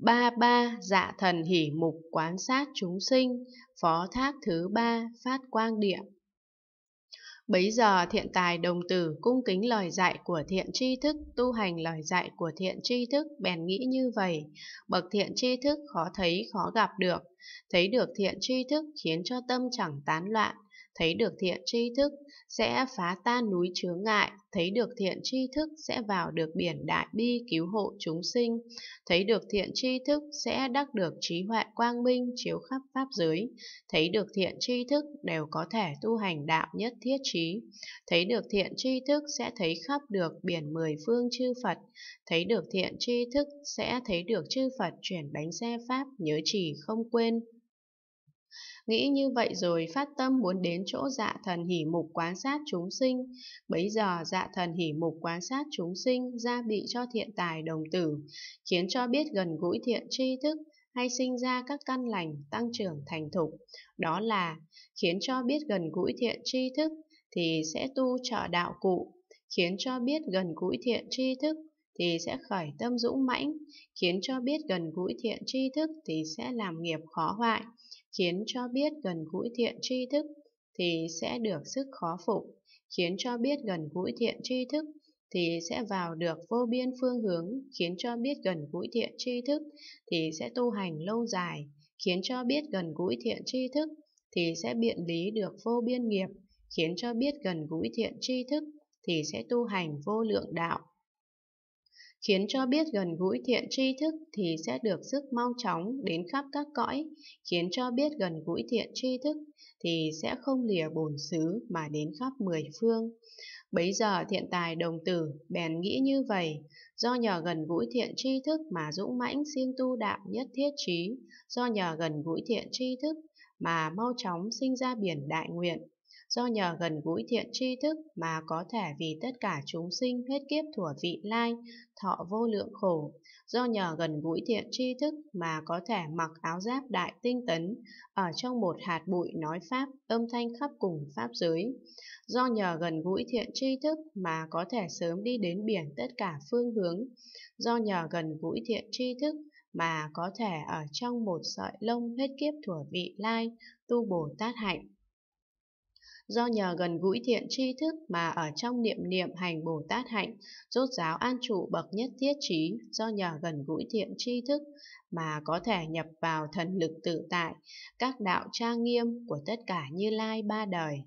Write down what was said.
Ba ba dạ thần hỉ mục quán sát chúng sinh, phó thác thứ ba phát quang địa. Bấy giờ thiện tài đồng tử cung kính lời dạy của thiện tri thức, tu hành lời dạy của thiện tri thức bèn nghĩ như vậy, bậc thiện tri thức khó thấy khó gặp được, Thấy được thiện tri thức khiến cho tâm chẳng tán loạn, thấy được thiện tri thức sẽ phá tan núi chướng ngại, thấy được thiện tri thức sẽ vào được biển đại bi cứu hộ chúng sinh, thấy được thiện tri thức sẽ đắc được trí huệ quang minh chiếu khắp pháp giới, thấy được thiện tri thức đều có thể tu hành đạo nhất thiết trí, thấy được thiện tri thức sẽ thấy khắp được biển mười phương chư Phật, thấy được thiện tri thức sẽ thấy được chư Phật chuyển bánh xe pháp nhớ chỉ không quên Nghĩ như vậy rồi phát tâm muốn đến chỗ dạ thần hỉ mục quán sát chúng sinh. Bấy giờ dạ thần hỉ mục quán sát chúng sinh ra bị cho thiện tài đồng tử, khiến cho biết gần gũi thiện tri thức hay sinh ra các căn lành tăng trưởng thành thục. Đó là khiến cho biết gần gũi thiện tri thức thì sẽ tu trợ đạo cụ, khiến cho biết gần gũi thiện tri thức thì sẽ khởi tâm dũng mãnh, khiến cho biết gần gũi thiện tri thức thì sẽ làm nghiệp khó hoại, khiến cho biết gần gũi thiện tri thức thì sẽ được sức khó phục, khiến cho biết gần gũi thiện tri thức thì sẽ vào được vô biên phương hướng, khiến cho biết gần gũi thiện tri thức thì sẽ tu hành lâu dài, khiến cho biết gần gũi thiện tri thức thì sẽ biện lý được vô biên nghiệp, khiến cho biết gần gũi thiện tri thức thì sẽ tu hành vô lượng đạo khiến cho biết gần gũi thiện tri thức thì sẽ được sức mau chóng đến khắp các cõi, khiến cho biết gần gũi thiện tri thức thì sẽ không lìa bổn xứ mà đến khắp mười phương. Bấy giờ thiện tài đồng tử bèn nghĩ như vậy, do nhờ gần gũi thiện tri thức mà dũng mãnh siêng tu đạo nhất thiết trí, do nhờ gần gũi thiện tri thức mà mau chóng sinh ra biển đại nguyện, do nhờ gần gũi thiện tri thức mà có thể vì tất cả chúng sinh hết kiếp thủa vị lai, thọ vô lượng khổ, do nhờ gần gũi thiện tri thức mà có thể mặc áo giáp đại tinh tấn, ở trong một hạt bụi nói Pháp, âm thanh khắp cùng Pháp giới, do nhờ gần gũi thiện tri thức mà có thể sớm đi đến biển tất cả phương hướng, do nhờ gần gũi thiện tri thức mà có thể ở trong một sợi lông hết kiếp thủa vị lai, tu Bồ Tát hạnh do nhờ gần gũi thiện tri thức mà ở trong niệm niệm hành Bồ Tát hạnh, rốt giáo an trụ bậc nhất thiết trí, do nhờ gần gũi thiện tri thức mà có thể nhập vào thần lực tự tại, các đạo trang nghiêm của tất cả Như Lai ba đời.